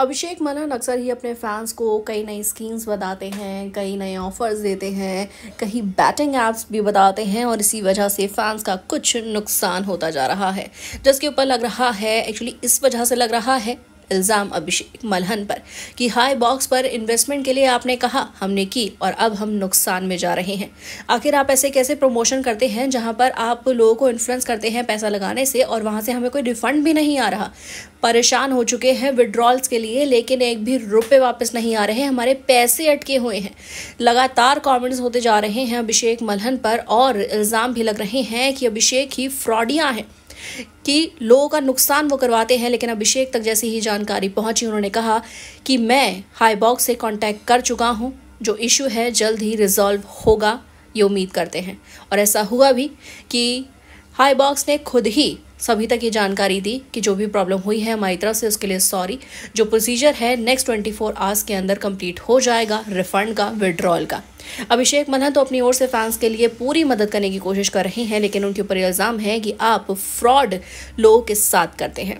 अभिषेक मनन अक्सर ही अपने फैंस को कई नई स्कीम्स बताते हैं कई नए ऑफर्स देते हैं कहीं बैटिंग ऐप्स भी बताते हैं और इसी वजह से फैंस का कुछ नुकसान होता जा रहा है जिसके ऊपर लग रहा है एक्चुअली इस वजह से लग रहा है इल्ज़ाम अभिषेक मलहन पर कि हाई बॉक्स पर इन्वेस्टमेंट के लिए आपने कहा हमने की और अब हम नुकसान में जा रहे हैं आखिर आप ऐसे कैसे प्रमोशन करते हैं जहां पर आप लोगों को इन्फ्लुएंस करते हैं पैसा लगाने से और वहां से हमें कोई रिफंड भी नहीं आ रहा परेशान हो चुके हैं विड्रॉल्स के लिए लेकिन एक भी रुपये वापस नहीं आ रहे हैं हमारे पैसे अटके हुए हैं लगातार कॉमेंट्स होते जा रहे हैं अभिषेक मलहन पर और इल्ज़ाम भी लग रहे हैं कि अभिषेक ही फ्रॉडियाँ हैं कि लोगों का नुकसान वो करवाते हैं लेकिन अभिषेक तक जैसी ही जानकारी पहुंची उन्होंने कहा कि मैं हाईबॉक्स से कांटेक्ट कर चुका हूं जो इशू है जल्द ही रिजॉल्व होगा ये उम्मीद करते हैं और ऐसा हुआ भी कि हाई बॉक्स ने खुद ही सभी तक ये जानकारी दी कि जो भी प्रॉब्लम हुई है हमारी तरफ से उसके लिए सॉरी जो प्रोसीजर है नेक्स्ट ट्वेंटी फोर आवर्स के अंदर कंप्लीट हो जाएगा रिफंड का विड्रॉल का अभिषेक मल्हन तो अपनी ओर से फैंस के लिए पूरी मदद करने की कोशिश कर रहे हैं लेकिन उनके ऊपर इल्ज़ाम है कि आप फ्रॉड लोगों के साथ करते हैं